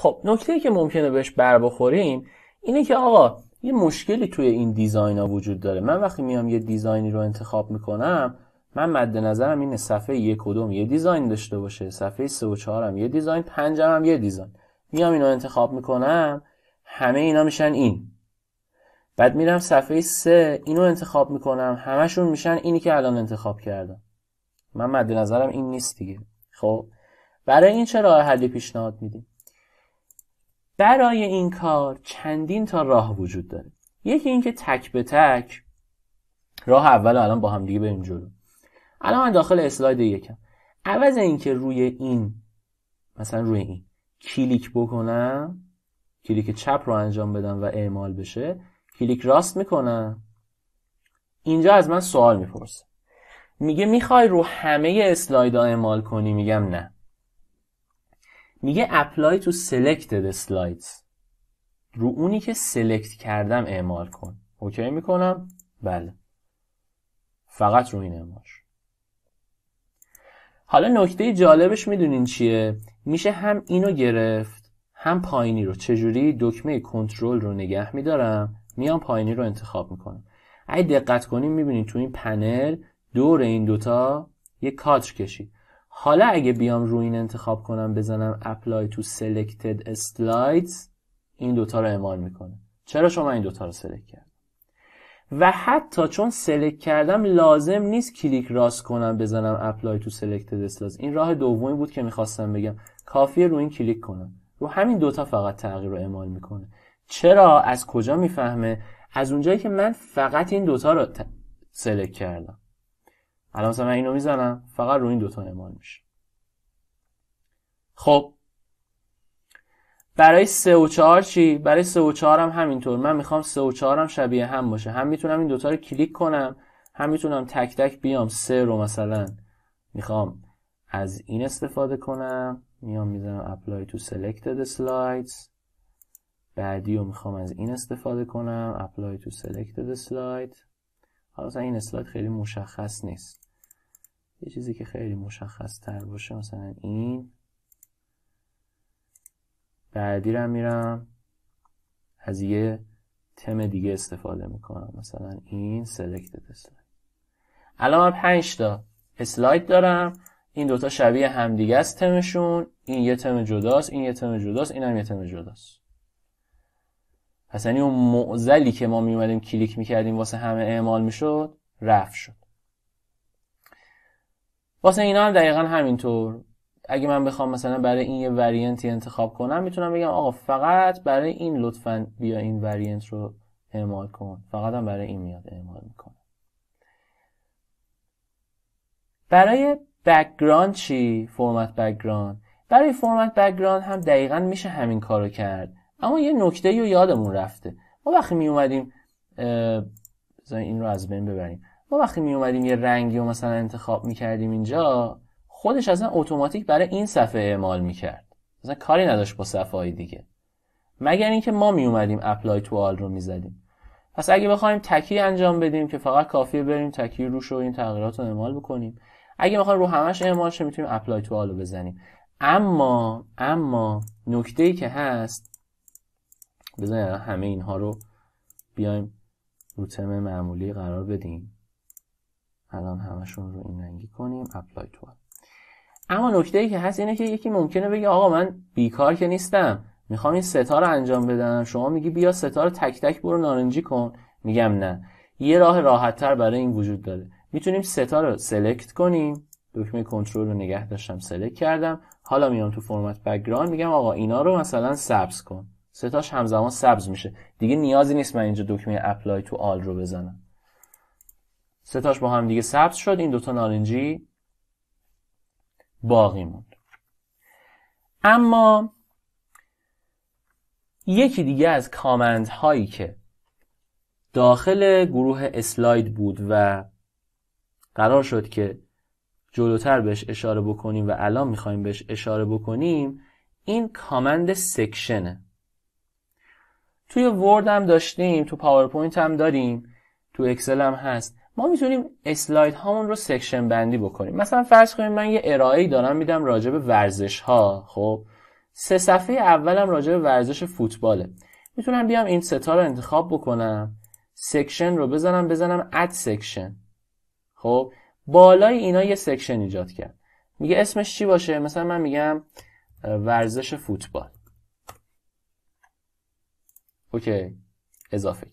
خب نکته که ممکنه بهش بر بخوریم اینه که آقا یه مشکلی توی این دیزاین ها وجود داره من وقتی میام یه دیزاینی رو انتخاب میکنم من مد نظرم اینه صفحه یک کدوم یه دیزاین داشته باشه صفحه سه و چهارم یه دیزاین پنجم هم یه دیزاین میام اینو انتخاب میکنم همه اینا میشن این بعد میرم صفحه سه اینو انتخاب میکنم همشون میشن اینی که الان انتخاب کردم من مد نظرم این نیست دیگه خب برای این چه راه حلی پیشنهاد میدیم برای این کار چندین تا راه وجود داره یکی اینکه تک به تک راه اول الان با هم دیگه بریم جلو الان من داخل اسلاید یکم عوض اینکه روی این مثلا روی این کلیک بکنم کلیک چپ رو انجام بدم و اعمال بشه کلیک راست میکنم اینجا از من سوال میپرسه میگه میخوای رو همه اسلایدها اعمال کنی میگم نه میگه اپلای تو selected slides رو اونی که سلکت کردم اعمال کن اوکی میکنم بله فقط رو این اعمالش حالا نکته جالبش میدونین چیه میشه هم اینو گرفت هم پایینی رو چجوری دکمه کنترل رو نگه میدارم میام پایینی رو انتخاب میکنم اگه دقت کنیم میبینید تو این پنل دور این دوتا یه کادر کشید حالا اگه بیام روی این انتخاب کنم بزنم اپلای تو selected slides این دوتا رو اعمال میکنه چرا شما این دوتا رو سلکت کرد و حتی چون سلکت کردم لازم نیست کلیک راست کنم بزنم اپلای تو selected slides این راه دومی بود که میخواستم بگم کافیه رو این کلیک کنم رو همین دوتا فقط تغییر رو اعمال میکنه چرا از کجا میفهمه از اونجایی که من فقط این دوتا رو سلکت کردم الان مثلا من اینو میزنم فقط رو این دوتا اعمال میشه خب برای 3 و 4 چی؟ برای 3 و 4 هم همینطور من میخوام 3 و 4 هم شبیه هم باشه هم میتونم این دوتا رو کلیک کنم هم میتونم تک تک بیام 3 رو مثلا میخوام از این استفاده کنم میام میزنم apply to selected slides بعدی رو میخوام از این استفاده کنم apply to selected slide حالا این اسلاید خیلی مشخص نیست یه چیزی که خیلی مشخص تر باشه مثلا این بعدی رو میرم از یه تم دیگه استفاده میکنم مثلا این سلکتد اسلاید الان من 5 تا اسلاید دارم این دوتا شبیه همدیگه است تمشون این یه تم جداست این یه تم جداست این هم یه تم جداست پس یعنی اون معزلی که ما میومدیم کلیک میکردیم واسه همه اعمال میشد رفت شد واسه اینا هم دقیقا همینطور اگه من بخوام مثلا برای این یه ورینتی انتخاب کنم میتونم بگم آقا فقط برای این لطفا بیا این ورینت رو اعمال کن فقط هم برای این میاد اعمال میکنه برای بکگراند چی فرمت بکگراند برای فرمت بکگراند هم دقیقا میشه همین کارو کرد اما یه نکته رو یادمون رفته ما وقتی میومدیم اومدیم این رو از بین ببریم ما وقتی می اومدیم یه رنگی و مثلا انتخاب میکردیم اینجا خودش اصلا اتوماتیک برای این صفحه اعمال میکرد مثلا کاری نداشت با صفحه دیگه مگر اینکه ما می اومدیم اپلای آل رو میزدیم پس اگه بخوایم تکی انجام بدیم که فقط کافیه بریم تکی روش و این تغییرات رو اعمال بکنیم اگه بخوایم رو همش اعمال شه میتونیم اپلای آل رو بزنیم اما اما نکته ای که هست بزنیم همه اینها رو بیایم رو معمولی قرار بدیم الان همشون رو این کنیم اپلای تو اما نکته ای که هست اینه که یکی ممکنه بگه آقا من بیکار که نیستم میخوام این ستا رو انجام بدم شما میگی بیا ستا رو تک تک برو نارنجی کن میگم نه یه راه راحت تر برای این وجود داره میتونیم ستا رو سلکت کنیم دکمه کنترل رو نگه داشتم سلکت کردم حالا میام تو فرمت بکگراند میگم آقا اینا رو مثلا سبز کن ستاش همزمان سبز میشه دیگه نیازی نیست من اینجا دکمه اپلای تو آل رو بزنم ستاش با هم دیگه سبز شد این دوتا نارنجی باقی موند اما یکی دیگه از کامند هایی که داخل گروه اسلاید بود و قرار شد که جلوتر بهش اشاره بکنیم و الان میخوایم بهش اشاره بکنیم این کامند سکشنه توی ورد هم داشتیم تو پاورپوینت هم داریم تو اکسل هم هست ما میتونیم اسلاید هامون رو سکشن بندی بکنیم مثلا فرض کنیم من یه ارائه دارم میدم راجع به ورزش ها خب سه صفحه اولم راجع به ورزش فوتباله میتونم بیام این ستا رو انتخاب بکنم سکشن رو بزنم بزنم اد سکشن خب بالای اینا یه سکشن ایجاد کرد میگه اسمش چی باشه مثلا من میگم ورزش فوتبال اوکی اضافه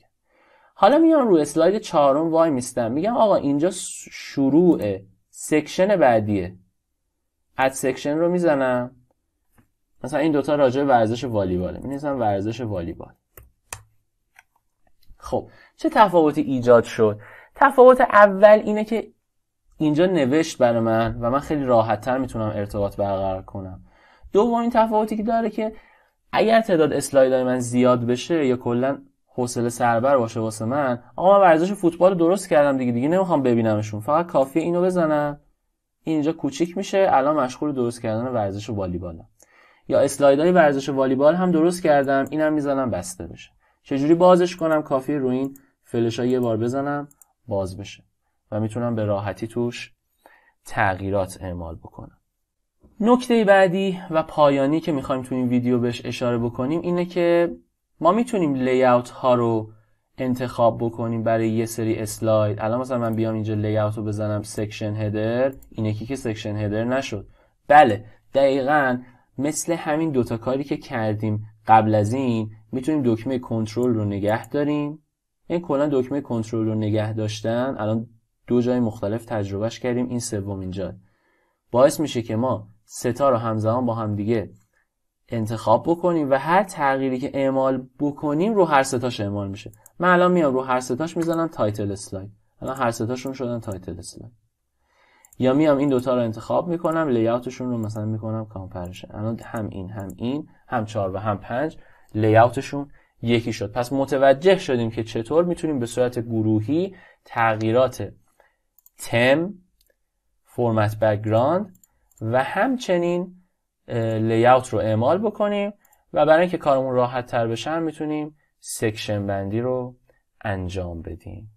حالا میام روی اسلاید چهارم وای میستم میگم آقا اینجا شروع سکشن بعدیه از سکشن رو میزنم مثلا این دوتا راجع ورزش والیباله می ورزش والیبال خب چه تفاوتی ایجاد شد تفاوت اول اینه که اینجا نوشت برای من و من خیلی تر میتونم ارتباط برقرار کنم دومین تفاوتی که داره که اگر تعداد های من زیاد بشه یا کلا حوصله سربر باشه واسه من آقا من ورزش فوتبال درست کردم دیگه دیگه نمیخوام ببینمشون فقط کافیه اینو بزنم اینجا کوچیک میشه الان مشغول درست کردن ورزش والیبالم یا اسلایدای ورزش والیبال هم درست کردم اینم میزنم بسته بشه چجوری بازش کنم کافی رو این فلش یه بار بزنم باز بشه و میتونم به راحتی توش تغییرات اعمال بکنم نکته بعدی و پایانی که میخوایم تو این ویدیو بهش اشاره بکنیم اینه که ما میتونیم لی اوت ها رو انتخاب بکنیم برای یه سری اسلاید الان مثلا من بیام اینجا لی اوت رو بزنم سکشن هدر این یکی که سکشن هدر نشد بله دقیقا مثل همین دوتا کاری که کردیم قبل از این میتونیم دکمه کنترل رو نگه داریم این یعنی کلا دکمه کنترل رو نگه داشتن الان دو جای مختلف تجربهش کردیم این سوم اینجا باعث میشه که ما ستا رو همزمان با هم دیگه انتخاب بکنیم و هر تغییری که اعمال بکنیم رو هر ستاش اعمال میشه من الان میام رو هر ستاش میزنم تایتل اسلاید الان هر ستاشون شدن تایتل اسلاید یا میام این دوتا رو انتخاب میکنم لیاوتشون رو مثلا میکنم کامپرشن الان هم این هم این هم چهار و هم پنج لیاوتشون یکی شد پس متوجه شدیم که چطور میتونیم به صورت گروهی تغییرات تم فرمت بکگراند و همچنین لیاوت رو اعمال بکنیم و برای اینکه کارمون راحت تر بشه میتونیم سکشن بندی رو انجام بدیم